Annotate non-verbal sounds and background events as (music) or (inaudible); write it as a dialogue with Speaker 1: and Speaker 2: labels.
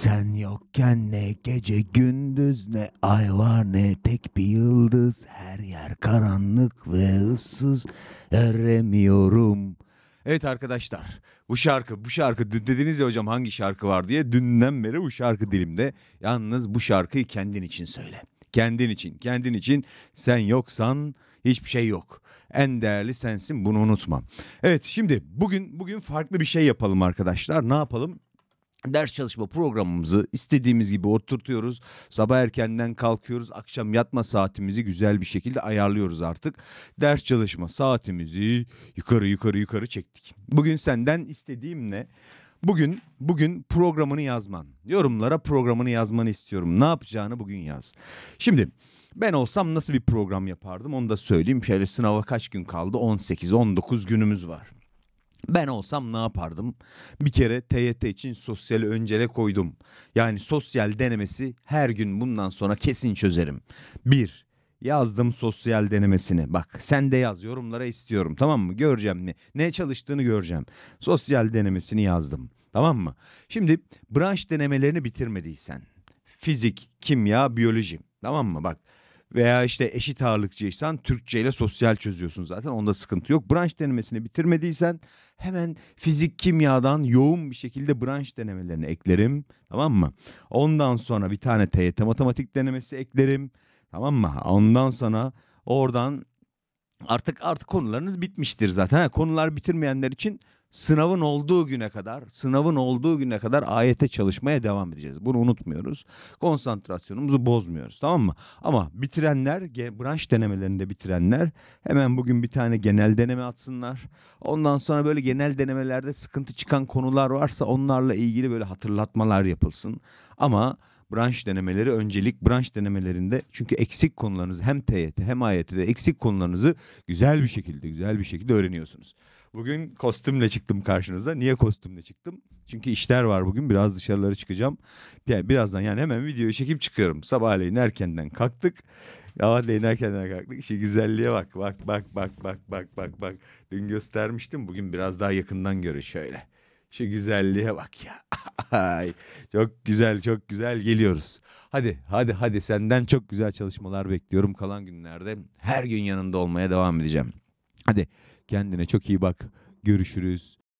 Speaker 1: Sen yokken ne gece gündüz ne ay var ne tek bir yıldız Her yer karanlık ve ıssız eremiyorum Evet arkadaşlar bu şarkı bu şarkı dün dediniz ya hocam hangi şarkı var diye dünden beri bu şarkı dilimde. Yalnız bu şarkıyı kendin için söyle. Kendin için, kendin için sen yoksan hiçbir şey yok. En değerli sensin bunu unutma. Evet şimdi bugün bugün farklı bir şey yapalım arkadaşlar. Ne yapalım? ders çalışma programımızı istediğimiz gibi oturtuyoruz. Sabah erkenden kalkıyoruz. Akşam yatma saatimizi güzel bir şekilde ayarlıyoruz artık. Ders çalışma saatimizi yukarı yukarı yukarı çektik. Bugün senden istediğim ne? Bugün bugün programını yazman. Yorumlara programını yazmanı istiyorum. Ne yapacağını bugün yaz. Şimdi ben olsam nasıl bir program yapardım onu da söyleyeyim. Şöyle sınava kaç gün kaldı? 18-19 günümüz var. Ben olsam ne yapardım? Bir kere TYT için sosyali öncele koydum. Yani sosyal denemesi her gün bundan sonra kesin çözerim. 1. Yazdım sosyal denemesini. Bak sen de yaz yorumlara istiyorum tamam mı? Göreceğim mi? Ne çalıştığını göreceğim. Sosyal denemesini yazdım. Tamam mı? Şimdi branş denemelerini bitirmediysen. Fizik, kimya, biyoloji. Tamam mı? Bak veya işte eşit ağırlıkçıysan Türkçe ile sosyal çözüyorsun zaten onda sıkıntı yok. Branş denemesini bitirmediysen hemen fizik kimyadan yoğun bir şekilde branş denemelerini eklerim tamam mı? Ondan sonra bir tane TYT matematik denemesi eklerim tamam mı? Ondan sonra oradan artık artık konularınız bitmiştir zaten. Ha, konular bitirmeyenler için sınavın olduğu güne kadar, sınavın olduğu güne kadar ayete çalışmaya devam edeceğiz. Bunu unutmuyoruz. Konsantrasyonumuzu bozmuyoruz tamam mı? Ama bitirenler, branş denemelerinde bitirenler hemen bugün bir tane genel deneme atsınlar. Ondan sonra böyle genel denemelerde sıkıntı çıkan konular varsa onlarla ilgili böyle hatırlatmalar yapılsın. Ama branş denemeleri öncelik branş denemelerinde çünkü eksik konularınızı hem TYT hem AYT'de eksik konularınızı güzel bir şekilde güzel bir şekilde öğreniyorsunuz. Bugün kostümle çıktım karşınıza. Niye kostümle çıktım? Çünkü işler var bugün. Biraz dışarılara çıkacağım. Yani birazdan yani hemen videoyu çekip çıkıyorum. Sabahleyin erkenden kalktık. Sabahleyin erkenden kalktık. Şu güzelliğe bak. Bak bak bak bak bak bak bak. Dün göstermiştim. Bugün biraz daha yakından görün şöyle. Şu güzelliğe bak ya. (laughs) Ay, çok güzel çok güzel geliyoruz. Hadi hadi hadi senden çok güzel çalışmalar bekliyorum kalan günlerde. Her gün yanında olmaya devam edeceğim. Hadi Kendine çok iyi bak. Görüşürüz.